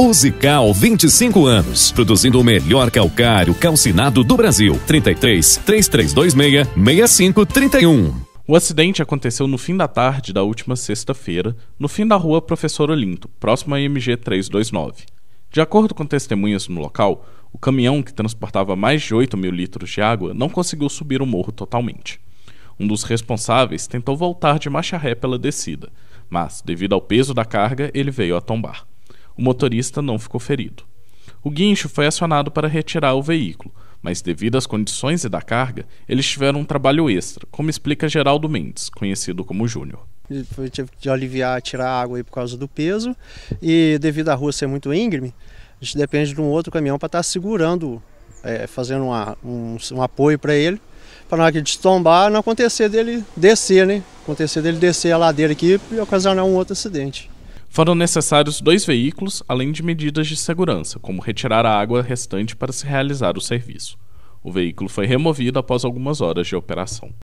Usical 25 anos, produzindo o melhor calcário calcinado do Brasil. 33 3326 6531. O acidente aconteceu no fim da tarde da última sexta-feira, no fim da rua Professor Olinto, próximo à MG 329. De acordo com testemunhas no local, o caminhão que transportava mais de 8 mil litros de água não conseguiu subir o morro totalmente. Um dos responsáveis tentou voltar de marcha ré pela descida, mas, devido ao peso da carga, ele veio a tombar. O motorista não ficou ferido. O guincho foi acionado para retirar o veículo, mas devido às condições e da carga, eles tiveram um trabalho extra, como explica Geraldo Mendes, conhecido como Júnior. Tive de aliviar, tirar água aí por causa do peso e devido à rua ser muito íngreme, a gente depende de um outro caminhão para estar tá segurando, é, fazendo uma, um, um apoio para ele, para na hora que ele tombar não acontecer dele descer, né? Acontecer dele descer a ladeira aqui e ocasionar um outro acidente. Foram necessários dois veículos, além de medidas de segurança, como retirar a água restante para se realizar o serviço. O veículo foi removido após algumas horas de operação.